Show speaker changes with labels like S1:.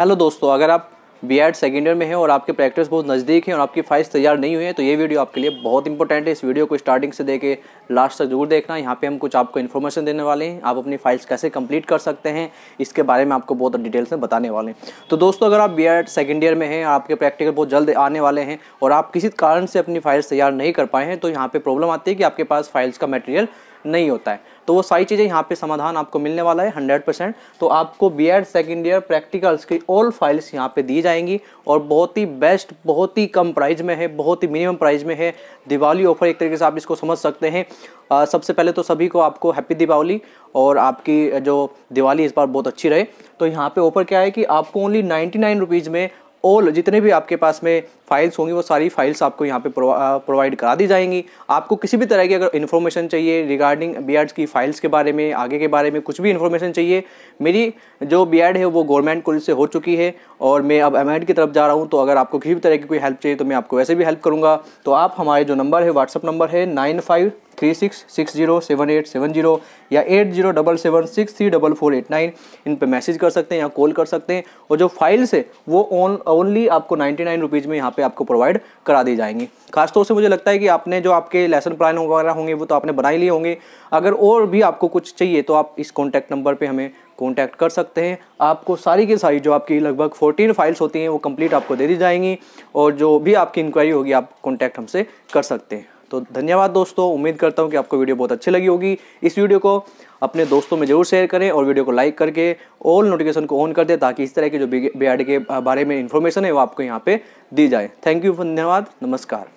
S1: hello दोस्तों अगर आप बी एड सेकेंड ईयर में हैं और आपके प्रैक्टिस बहुत नज़दीक है और आपकी फाइल्स तैयार नहीं हुई है तो ये वीडियो आपके लिए बहुत इंपॉर्टेंट है इस वीडियो को स्टार्टिंग से देके लास्ट तक जरूर देखना यहाँ पे हम कुछ आपको इन्फॉर्मेशन देने वाले हैं आप अपनी फाइल्स कैसे कंप्लीट कर सकते हैं इसके बारे में आपको बहुत डिटेल्स में बताने वाले हैं तो दोस्तों अगर आप बी एड सेकेंड ईयर में हैं आपके प्रैक्टिकल बहुत जल्द आने वाले हैं और आप किसी कारण से अपनी फाइल्स तैयार नहीं कर पाए हैं तो यहाँ पर प्रॉब्लम आती है कि आपके पास फाइल्स का मटेरियल नहीं होता है तो वो सारी चीज़ें यहाँ पे समाधान आपको मिलने वाला है हंड्रेड परसेंट तो आपको B Ed second year practicals की ऑल फाइल्स यहाँ पे दी जाएंगी और बहुत ही बेस्ट बहुत ही कम प्राइस में है बहुत ही मिनिमम प्राइस में है दिवाली ऑफर एक तरीके से आप इसको समझ सकते हैं आ, सबसे पहले तो सभी को आपको हैप्पी दीपावली और आपकी जो दिवाली इस बार बहुत अच्छी रहे तो यहाँ पे ऑफर क्या है कि आपको ओनली नाइन्टी नाइन रुपीज़ में ऑल जितने भी आपके पास में फाइल्स होंगी वो सारी फाइल्स आपको यहाँ पे प्रोवाइड करा दी जाएंगी आपको किसी भी तरह की अगर इन्फॉर्मेशन चाहिए रिगार्डिंग बी की फाइल्स के बारे में आगे के बारे में कुछ भी इन्फॉर्मेशन चाहिए मेरी जो बी है वो गवर्नमेंट कॉलेज से हो चुकी है और मैं अब एम की तरफ जा रहा हूँ तो अगर आपको किसी भी तरह की कोई हेल्प चाहिए तो मैं आपको वैसे भी हेल्प करूँगा तो आप हमारे जो नंबर है व्हाट्सअप नंबर है nine five three six six zero seven eight seven zero या eight zero double seven six three double four eight nine इन पर मैसेज कर सकते हैं या कॉल कर सकते हैं और जो फाइल्स है वो ओनली आपको नाइन्टी नाइन रुपीज़ में यहाँ पे आपको प्रोवाइड करा दी जाएंगी खासतौर से मुझे लगता है कि आपने जो आपके लेसन प्लान वगैरह होंगे वो तो आपने बना ही लिए होंगे अगर और भी आपको कुछ चाहिए तो आप इस कॉन्टैक्ट नंबर पर हमें कॉन्टैक्ट कर सकते हैं आपको सारी की सारी जो आपकी लगभग फोर्टीन फाइल्स होती हैं वो कम्प्लीट आपको दे दी जाएंगी और जो भी आपकी इंक्वायरी होगी आप कॉन्टैक्ट हमसे कर सकते हैं तो धन्यवाद दोस्तों उम्मीद करता हूँ कि आपको वीडियो बहुत अच्छी लगी होगी इस वीडियो को अपने दोस्तों में जरूर शेयर करें और वीडियो को लाइक करके ऑल नोटिफिकेशन को ऑन कर दें ताकि इस तरह की जो बी के बारे में इन्फॉर्मेशन है वो आपको यहाँ पे दी जाए थैंक यू धन्यवाद नमस्कार